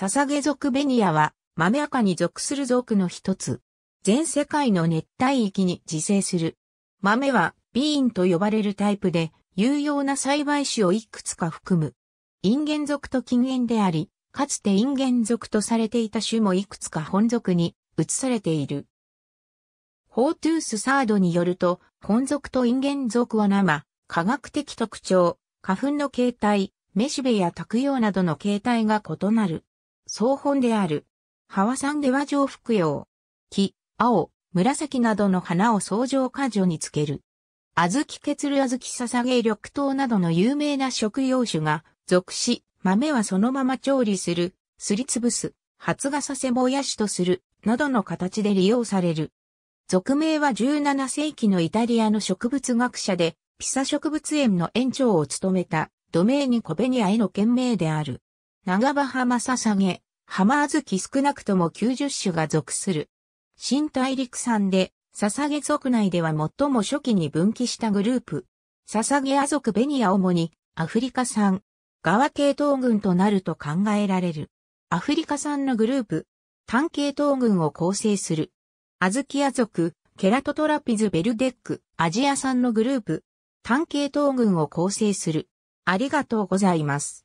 捧げ属ベニヤは豆赤に属する属の一つ。全世界の熱帯域に自生する。豆はビーンと呼ばれるタイプで有用な栽培種をいくつか含む。インゲン属と近縁であり、かつてインゲン属とされていた種もいくつか本属に移されている。ホートゥースサードによると、本属とインゲン属は生、科学的特徴、花粉の形態、メシベや卓クなどの形態が異なる。総本である。ハワサンでは上服用。木、青、紫などの花を相乗果樹につける。あずきツルあずきささげ緑豆などの有名な食用種が属し、豆はそのまま調理する、すりつぶす、発芽させもやしとする、などの形で利用される。俗名は17世紀のイタリアの植物学者で、ピサ植物園の園長を務めた、ドメーニ・コベニアへの県名である。長葉浜捧げ、浜小豆少なくとも90種が属する。新大陸産で、捧げ族内では最も初期に分岐したグループ。捧げ家族ベニア主に、アフリカ産、側系統群となると考えられる。アフリカ産のグループ、単系統群を構成する。アズキア族、ケラトトラピズベルデック、アジア産のグループ、単系統群を構成する。ありがとうございます。